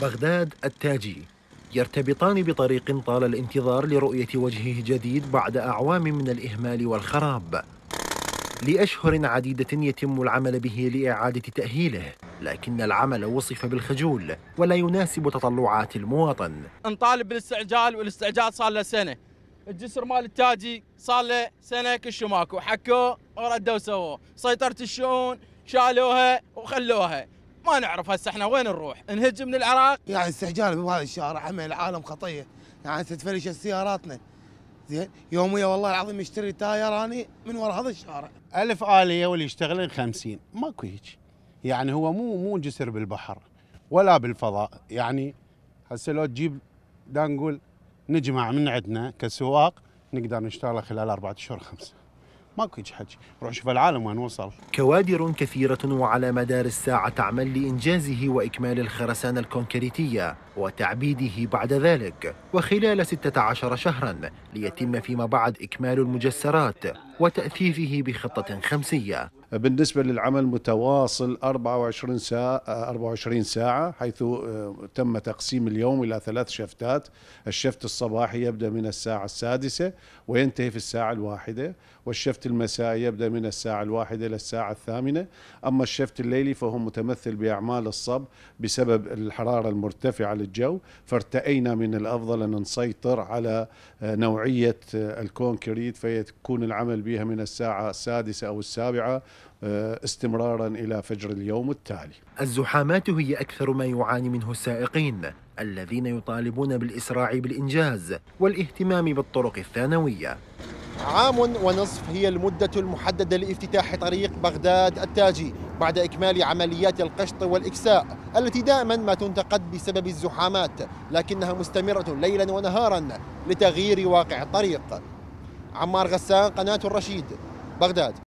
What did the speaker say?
بغداد التاجي يرتبطان بطريق طال الانتظار لرؤية وجهه جديد بعد أعوام من الإهمال والخراب لأشهر عديدة يتم العمل به لإعادة تأهيله لكن العمل وصف بالخجول ولا يناسب تطلعات المواطن نطالب بالاستعجال والاستعجال صار له سنة الجسر مال التاجي صار له سنة كل ماكو حكوه وردوا سووا سيطرة الشؤون شالوها وخلوها ما نعرف هسه احنا وين نروح نهج من العراق يعني استعجال بهذا الشارع عمل العالم خطيه يعني تتفلش سياراتنا زين يوميا والله العظيم يشتري تاير اني من وراء هذا الشارع ألف آلية واللي يشتغلين 50 ماكو هيك يعني هو مو مو جسر بالبحر ولا بالفضاء يعني هسه لو تجيب دا نقول نجمع من عندنا كسواق نقدر نشتغل خلال أربعة أشهر خمسة ماكو هيك حكي روح شوف العالم وين وصل كوادر كثيرة وعلى مدار الساعة تعمل لإنجازه وإكمال الخرسانة الكونكريتية وتعبيده بعد ذلك وخلال 16 شهرا ليتم فيما بعد إكمال المجسرات وتأثيثه بخطة خمسية بالنسبة للعمل متواصل 24 ساعة 24 ساعة حيث آه، تم تقسيم اليوم إلى ثلاث شفتات الشفت الصباحي يبدأ من الساعة السادسة وينتهي في الساعة الواحدة والشفت المسائي يبدأ من الساعة الواحدة إلى الساعة الثامنة أما الشفت الليلي فهو متمثل بأعمال الصب بسبب الحرارة المرتفعة للجو فارتأينا من الأفضل أن نسيطر على آه، نوعية آه، الكونكريت فيكون العمل بها من الساعة السادسة أو السابعة آه، استمرارا الى فجر اليوم التالي. الزحامات هي اكثر ما يعاني منه السائقين الذين يطالبون بالاسراع بالانجاز والاهتمام بالطرق الثانويه. عام ونصف هي المدة المحددة لافتتاح طريق بغداد التاجي بعد إكمال عمليات القشط والإكساء التي دائما ما تنتقد بسبب الزحامات لكنها مستمرة ليلا ونهارا لتغيير واقع الطريق عمار غسان قناة الرشيد بغداد